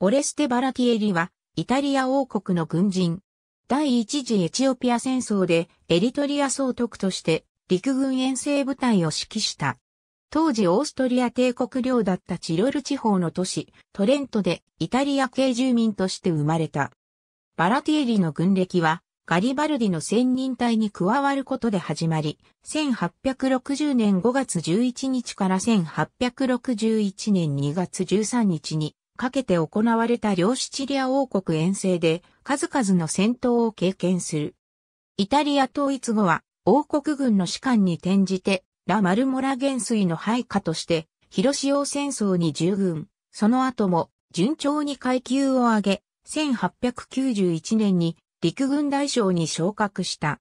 オレステ・バラティエリは、イタリア王国の軍人。第一次エチオピア戦争でエリトリア総督として陸軍遠征部隊を指揮した。当時オーストリア帝国領だったチロル地方の都市トレントでイタリア系住民として生まれた。バラティエリの軍歴はガリバルディの専任隊に加わることで始まり、1860年5月11日から1861年2月13日にかけて行われた両シチリア王国遠征で数々の戦闘を経験する。イタリア統一後は王国軍の士官に転じてラ・マルモラ元帥の配下として広潮戦争に従軍、その後も順調に階級を上げ、1891年に陸軍大将に昇格した。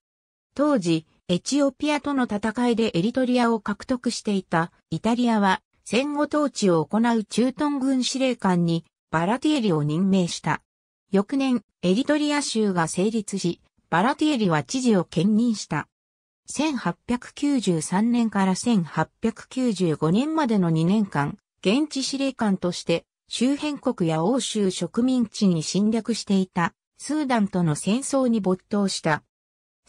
当時、エチオピアとの戦いでエリトリアを獲得していたイタリアは戦後統治を行う中東軍司令官にバラティエリを任命した。翌年、エリトリア州が成立し、バラティエリは知事を兼任した。1893年から1895年までの2年間、現地司令官として周辺国や欧州植民地に侵略していたスーダンとの戦争に没頭した。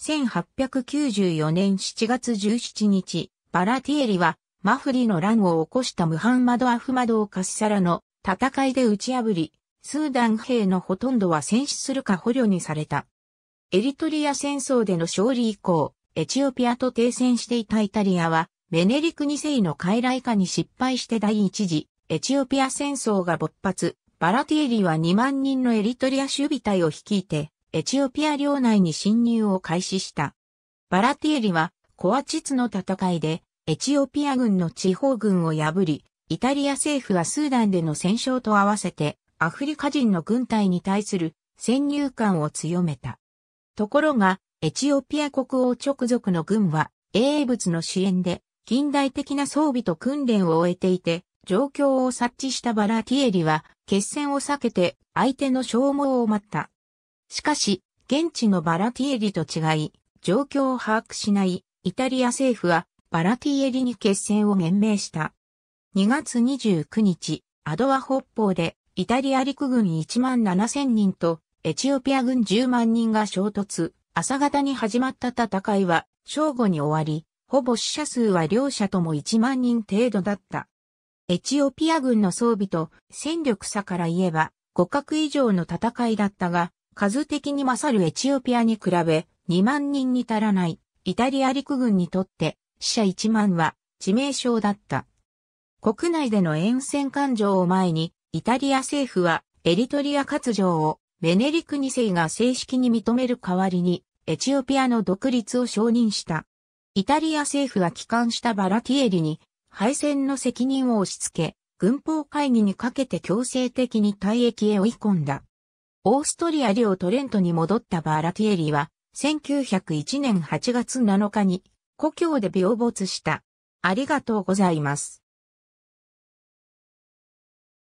1894年7月17日、バラティエリはマフリの乱を起こしたムハンマド・アフマドをカッサラの戦いで打ち破り、スーダン兵のほとんどは戦死するか捕虜にされた。エリトリア戦争での勝利以降、エチオピアと停戦していたイタリアは、メネリク2世の傀儡化に失敗して第一次、エチオピア戦争が勃発、バラティエリは2万人のエリトリア守備隊を率いて、エチオピア領内に侵入を開始した。バラティエリは、コアチツの戦いで、エチオピア軍の地方軍を破り、イタリア政府はスーダンでの戦勝と合わせて、アフリカ人の軍隊に対する先入観を強めた。ところが、エチオピア国王直属の軍は、英物の支援で、近代的な装備と訓練を終えていて、状況を察知したバラティエリは、決戦を避けて、相手の消耗を待った。しかし、現地のバラティエリと違い、状況を把握しない、イタリア政府は、バラティエリに決戦を言命した。2月29日、アドワ北方で、イタリア陸軍1万7000人と、エチオピア軍10万人が衝突、朝方に始まった戦いは、正午に終わり、ほぼ死者数は両者とも1万人程度だった。エチオピア軍の装備と戦力差から言えば、互角以上の戦いだったが、数的に勝るエチオピアに比べ、2万人に足らない、イタリア陸軍にとって、死者1万は致命傷だった。国内での沿線感情を前に、イタリア政府はエリトリア割譲をベネリク2世が正式に認める代わりに、エチオピアの独立を承認した。イタリア政府は帰還したバラティエリに敗戦の責任を押し付け、軍法会議にかけて強制的に退役へ追い込んだ。オーストリア領トレントに戻ったバラティエリは、1901年8月7日に故郷で病没した。ありがとうございます。